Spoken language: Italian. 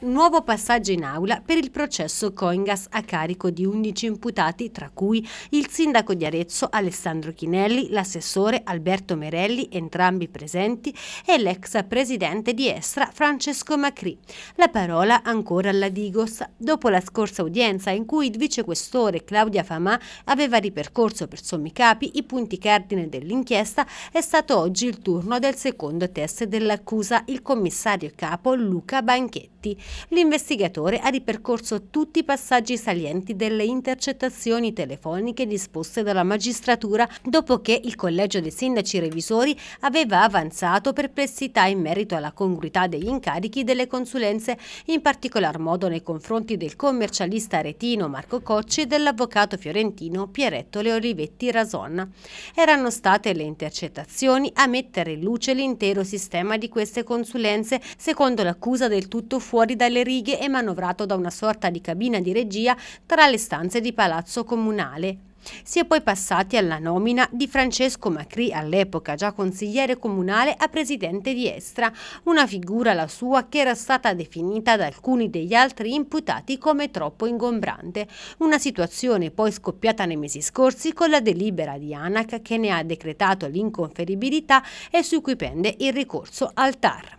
Nuovo passaggio in aula per il processo Coingas a carico di 11 imputati, tra cui il sindaco di Arezzo Alessandro Chinelli, l'assessore Alberto Merelli, entrambi presenti, e l'ex presidente di Estra Francesco Macri. La parola ancora alla Digos. Dopo la scorsa udienza in cui il vicequestore Claudia Famà aveva ripercorso per sommi capi i punti cardine dell'inchiesta, è stato oggi il turno del secondo test dell'accusa, il commissario capo Luca Banchetti. L'investigatore ha ripercorso tutti i passaggi salienti delle intercettazioni telefoniche disposte dalla magistratura dopo che il collegio dei sindaci revisori aveva avanzato perplessità in merito alla congruità degli incarichi delle consulenze, in particolar modo nei confronti del commercialista retino Marco Cocci e dell'avvocato fiorentino Pieretto Leorivetti Rason. Erano state le intercettazioni a mettere in luce l'intero sistema di queste consulenze, secondo l'accusa del tutto fuori dalle righe e manovrato da una sorta di cabina di regia tra le stanze di Palazzo Comunale. Si è poi passati alla nomina di Francesco Macri, all'epoca già consigliere comunale a presidente di Estra, una figura la sua che era stata definita da alcuni degli altri imputati come troppo ingombrante, una situazione poi scoppiata nei mesi scorsi con la delibera di ANAC che ne ha decretato l'inconferibilità e su cui pende il ricorso al TAR.